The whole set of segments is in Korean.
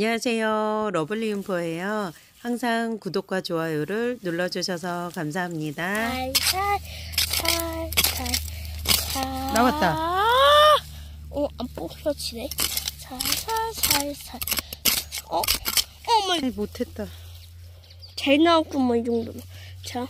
안녕하세요. 러블리 윤포예요. 항상 구독과 좋아요를 눌러주셔서 감사합니다. 나왔다. 어, 안 뽑혀지네. 살살살살. 어? 어머. 못했다. 잘 나왔구만, 이 정도면. 자.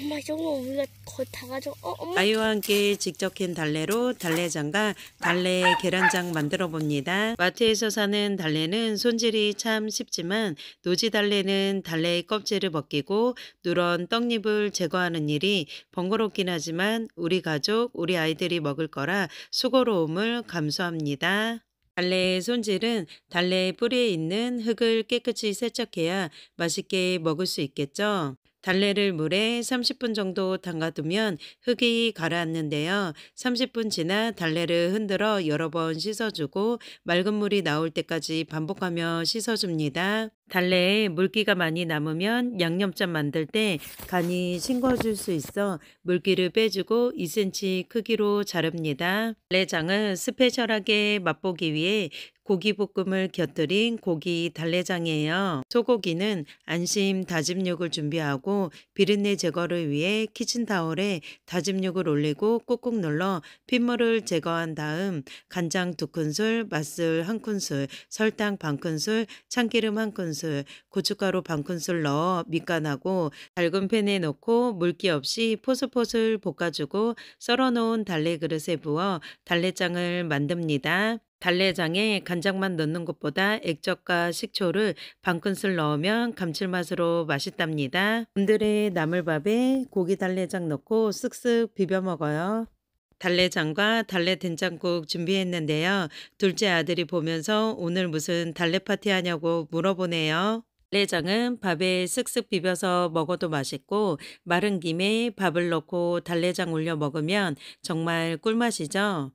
엄마 저거 우리가 거다 가져. 어 엄마. 아이와 함께 직접 캔 달래로 달래장과 달래 계란장 만들어 봅니다. 마트에서 사는 달래는 손질이 참 쉽지만 노지 달래는 달래의 껍질을 벗기고 누런 떡잎을 제거하는 일이 번거롭긴 하지만 우리 가족, 우리 아이들이 먹을 거라 수고로움을 감수합니다. 달래의 손질은 달래의 뿌리에 있는 흙을 깨끗이 세척해야 맛있게 먹을 수 있겠죠. 달래를 물에 30분 정도 담가두면 흙이 가라앉는데요. 30분 지나 달래를 흔들어 여러 번 씻어주고 맑은 물이 나올 때까지 반복하며 씻어줍니다. 달래에 물기가 많이 남으면 양념장 만들 때 간이 싱거워질 수 있어 물기를 빼주고 2cm 크기로 자릅니다. 달래장은 스페셜하게 맛보기 위해 고기볶음을 곁들인 고기 달래장이에요. 소고기는 안심 다짐육을 준비하고 비린내 제거를 위해 키친타올에 다짐육을 올리고 꾹꾹 눌러 핏물을 제거한 다음 간장 2큰술, 맛술 1큰술, 설탕 반큰술, 참기름 1큰술, 고춧가루 반큰술 넣어 밑간하고 달군 팬에 넣고 물기 없이 포슬포슬 볶아주고 썰어놓은 달래 그릇에 부어 달래장을 만듭니다. 달래장에 간장만 넣는 것보다 액젓과 식초를 반큰술 넣으면 감칠맛으로 맛있답니다. 분들의 나물밥에 고기 달래장 넣고 쓱쓱 비벼 먹어요. 달래장과 달래 된장국 준비했는데요. 둘째 아들이 보면서 오늘 무슨 달래 파티 하냐고 물어보네요. 달래장은 밥에 쓱쓱 비벼서 먹어도 맛있고 마른 김에 밥을 넣고 달래장 올려 먹으면 정말 꿀맛이죠.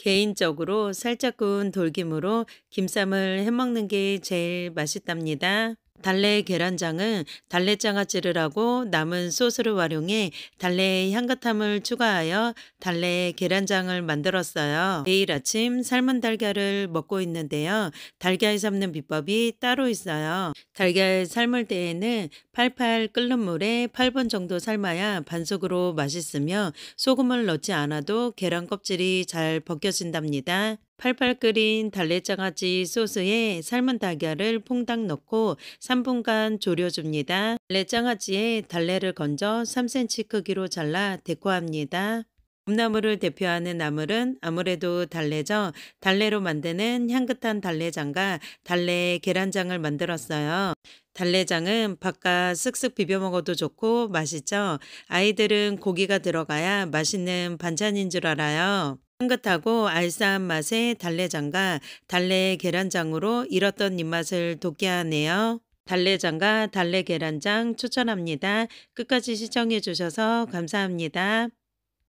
개인적으로 살짝 구운 돌김으로 김쌈을 해먹는 게 제일 맛있답니다. 달래 계란장은 달래장아 찌를하고 남은 소스를 활용해 달래의 향긋함을 추가하여 달래 계란장을 만들었어요. 매일 아침 삶은 달걀을 먹고 있는데요. 달걀 삶는 비법이 따로 있어요. 달걀 삶을 때에는 팔팔 끓는 물에 8분 정도 삶아야 반숙으로 맛있으며 소금을 넣지 않아도 계란 껍질이 잘 벗겨진답니다. 팔팔 끓인 달래장아찌 소스에 삶은 달걀을 퐁당 넣고 3분간 졸여줍니다. 달래장아찌에 달래를 건져 3cm 크기로 잘라 데코합니다. 봄나물을 대표하는 나물은 아무래도 달래죠. 달래로 만드는 향긋한 달래장과 달래 계란장을 만들었어요. 달래장은 밥과 쓱쓱 비벼 먹어도 좋고 맛있죠. 아이들은 고기가 들어가야 맛있는 반찬인 줄 알아요. 향긋하고 알싸한 맛의 달래장과 달래 계란장으로 잃었던 입맛을 돋게 하네요. 달래장과 달래 계란장 추천합니다. 끝까지 시청해 주셔서 감사합니다.